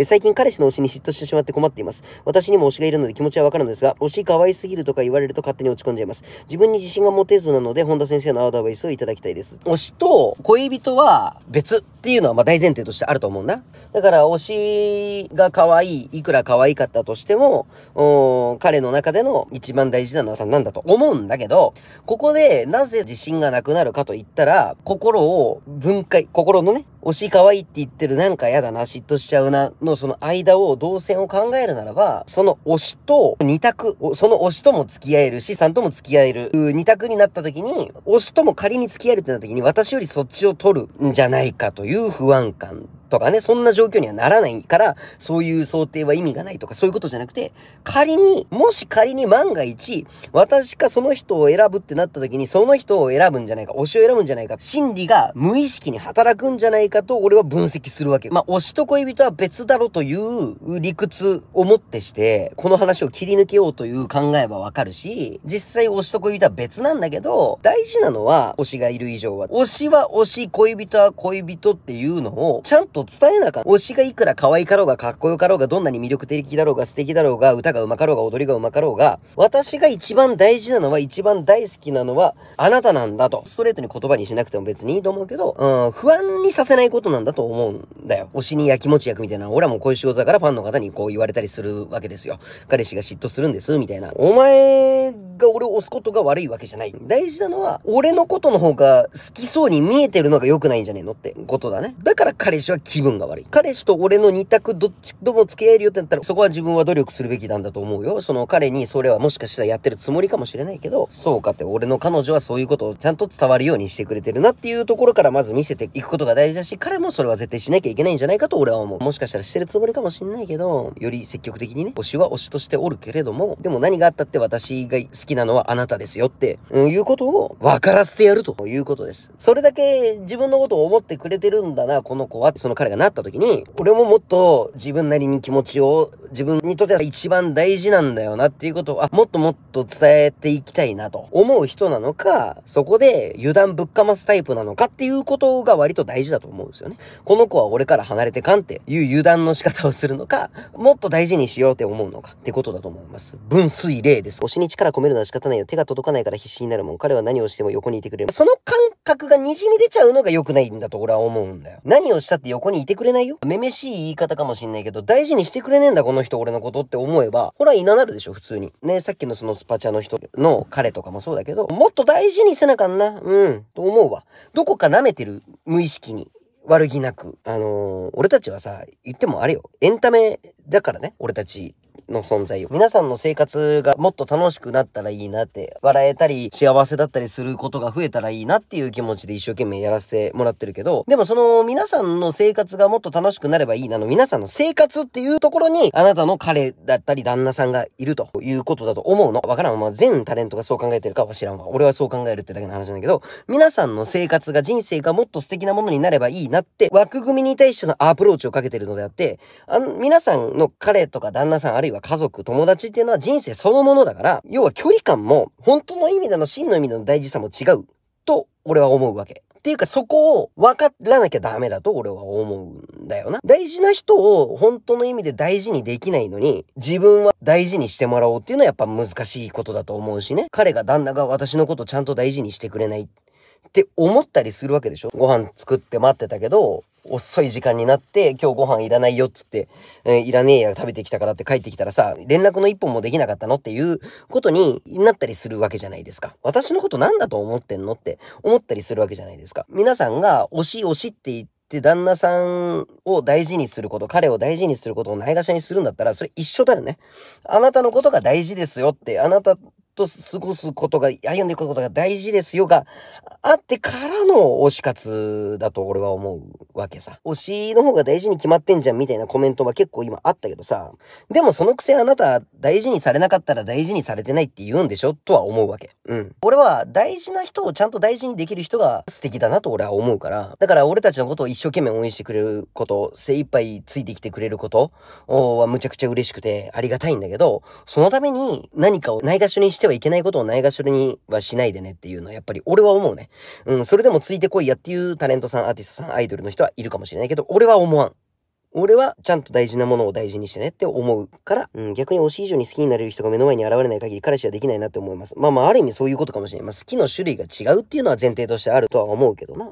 え最近彼氏の推しに嫉妬してしまって困っています。私にも推しがいるので気持ちはわかるのですが、推し可愛すぎるとか言われると勝手に落ち込んじゃいます。自分に自信が持てずなので、本田先生のアドバイスをいただきたいです。推しと恋人は別っていうのはま大前提としてあると思うんだ。だから推しが可愛い、いくら可愛かったとしても、彼の中での一番大事なのはさ、なんだと思うんだけど、ここでなぜ自信がなくなるかと言ったら、心を分解、心のね、推し可愛いって言ってるなんか嫌だな、嫉妬しちゃうな、のその間を動線を考えるならば、その推しと二択、その推しとも付き合える、資産とも付き合える、二択になった時に、推しとも仮に付き合えるってなった時に、私よりそっちを取るんじゃないかという不安感とかね、そんな状況にはならないから、そういう想定は意味がないとか、そういうことじゃなくて、仮に、もし仮に万が一、私かその人を選ぶってなった時に、その人を選ぶんじゃないか、推しを選ぶんじゃないか、心理が無意識に働くんじゃないかと、俺は分析するわけ。まあ、推しと恋人は別だろという理屈をもってして、この話を切り抜けようという考えはわかるし、実際推しと恋人は別なんだけど、大事なのは、推しがいる以上は、推しは推し、恋人は恋人っていうのを、ちゃんとと伝えなか推しがいくら可愛かろうがかっこよかろうが、どんなに魅力的だろうが素敵だろうが、歌がうまかろうが踊りがうまかろうが、私が一番大事なのは、一番大好きなのは、あなたなんだと。ストレートに言葉にしなくても別にいいと思うけど、うん、不安にさせないことなんだと思うんだよ。推しにやきもち役みたいな、俺はもうこういう仕事だからファンの方にこう言われたりするわけですよ。彼氏が嫉妬するんです、みたいな。お前が俺を押すことが悪いわけじゃない。大事なのは、俺のことの方が好きそうに見えてるのが良くないんじゃねえのってことだね。だから彼氏は気分が悪い。彼氏と俺の二択どっちとも付き合えるよってなったら、そこは自分は努力するべきなんだと思うよ。その彼にそれはもしかしたらやってるつもりかもしれないけど、そうかって俺の彼女はそういうことをちゃんと伝わるようにしてくれてるなっていうところからまず見せていくことが大事だし、彼もそれは絶対しなきゃいけないんじゃないかと俺は思う。もしかしたらしてるつもりかもしんないけど、より積極的にね、推しは推しとしておるけれども、でも何があったって私が好ききなのはあなたですよって、いうことを分からせてやるということです。それだけ自分のことを思ってくれてるんだな、この子は、その彼がなった時に、俺ももっと自分なりに気持ちを自分にとっては一番大事なんだよなっていうことを、あ、もっともっと伝えていきたいなと思う人なのか、そこで油断ぶっかますタイプなのかっていうことが割と大事だと思うんですよね。この子は俺から離れてかんっていう油断の仕方をするのか、もっと大事にしようって思うのかってことだと思います。分水例です。推しに力込めるのは仕方ないよ。手が届かないから必死になるもん。彼は何をしても横にいてくれる。その感覚がにじみ出ちゃうのが良くないんだと俺は思うんだよ。何をしたって横にいてくれないよ。めめしい言い方かもしんないけど、大事にしてくれねえんだ、このの人俺のことって思えば、ほら、いななるでしょ、普通に。ね、さっきのそのスパチャの人の彼とかもそうだけど、もっと大事にせなかんな、うん、と思うわ。どこか舐めてる、無意識に。悪気なく。あのー、俺たちはさ、言ってもあれよ。エンタメだからね、俺たちの存在を。皆さんの生活がもっと楽しくなったらいいなって、笑えたり、幸せだったりすることが増えたらいいなっていう気持ちで一生懸命やらせてもらってるけど、でもその皆さんの生活がもっと楽しくなればいいなの、皆さんの生活っていうところに、あなたの彼だったり旦那さんがいるということだと思うの。わからん。まあ、全タレントがそう考えてるかは知らんわ。俺はそう考えるってだけの話なんだけど、皆さんの生活が人生がもっと素敵なものになればいいなって、枠組みに対してのアプローチをかけてるのであって、あの皆さんの彼とか旦那さんあるいはが家族、友達っていうのは人生そのものだから、要は距離感も、本当の意味での真の意味での大事さも違う、と俺は思うわけ。っていうかそこを分からなきゃダメだと俺は思うんだよな。大事な人を本当の意味で大事にできないのに、自分は大事にしてもらおうっていうのはやっぱ難しいことだと思うしね。彼が旦那が私のことちゃんと大事にしてくれないって思ったりするわけでしょご飯作って待ってたけど、遅い時間になって、今日ご飯いらないよっつって、えー、いらねえや食べてきたからって帰ってきたらさ、連絡の一本もできなかったのっていうことになったりするわけじゃないですか。私のことなんだと思ってんのって思ったりするわけじゃないですか。皆さんが推し推しって言って、旦那さんを大事にすること、彼を大事にすることをないがしろにするんだったら、それ一緒だよね。あなたのことが大事ですよって、あなたと過ごすことが、歩んでいくことが大事ですよがあってからの推し活だと俺は思うわけさ。推しの方が大事に決まってんじゃんみたいなコメントは結構今あったけどさ、でもそのくせあなた大事にされなかったら大事にされてないって言うんでしょとは思うわけ。うん。俺は大事な人をちゃんと大事にできる人が素敵だなと俺は思うから、だから俺たちのことを一生懸命応援してくれること、精一杯ついてきてくれることはむちゃくちゃ嬉しくてありがたいんだけど、そのために何かをないがしろにしてはいけないことをないがしろにはしないでねっていうのはやっぱり俺は思うね。うん、それでもついてこいやっていうタレントさん、アーティストさん、アイドルの人はいるかもしれないけど、俺は思わん。俺はちゃんと大事なものを大事にしてねって思うから、うん、逆に推し以上に好きになれる人が目の前に現れない限り彼氏はできないなって思います。まあまあある意味そういうことかもしれない。まあ好きの種類が違うっていうのは前提としてあるとは思うけどな。